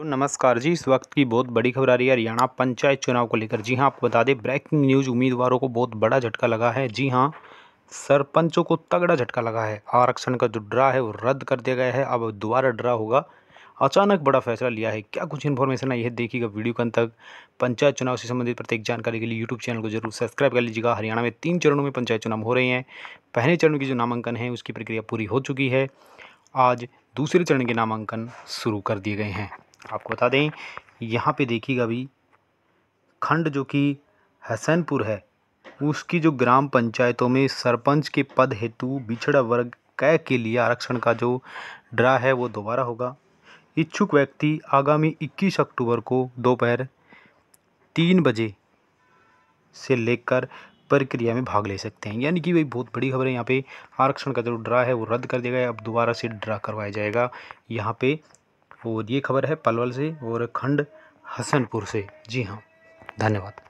तो नमस्कार जी इस वक्त की बहुत बड़ी खबर आ रही है हरियाणा पंचायत चुनाव को लेकर जी हाँ आपको बता दें ब्रेकिंग न्यूज़ उम्मीदवारों को बहुत बड़ा झटका लगा है जी हाँ सरपंचों को तगड़ा झटका लगा है आरक्षण का जो ड्रा है वो रद्द कर दिया गया है अब दोबारा ड्रा होगा अचानक बड़ा फैसला लिया है क्या कुछ इन्फॉर्मेशन आई है देखिएगा वीडियो के अंत तक पंचायत चुनाव से संबंधित प्रत्येक जानकारी के लिए यूट्यूब चैनल को जरूर सब्सक्राइब कर लीजिएगा हरियाणा में तीन चरणों में पंचायत चुनाव हो रहे हैं पहले चरण की जो नामांकन है उसकी प्रक्रिया पूरी हो चुकी है आज दूसरे चरण के नामांकन शुरू कर दिए गए हैं आपको बता दें यहाँ पे देखिएगा अभी खंड जो कि हसनपुर है उसकी जो ग्राम पंचायतों में सरपंच के पद हेतु बिछड़ा वर्ग कै के लिए आरक्षण का जो ड्रा है वो दोबारा होगा इच्छुक व्यक्ति आगामी 21 अक्टूबर को दोपहर तीन बजे से लेकर प्रक्रिया में भाग ले सकते हैं यानी कि भाई बहुत बड़ी खबर है यहाँ पे आरक्षण का जो ड्रा है वो रद्द कर दिया गया अब दोबारा से ड्रा करवाया जाएगा यहाँ पे और ये खबर है पलवल से और खंड हसनपुर से जी हाँ धन्यवाद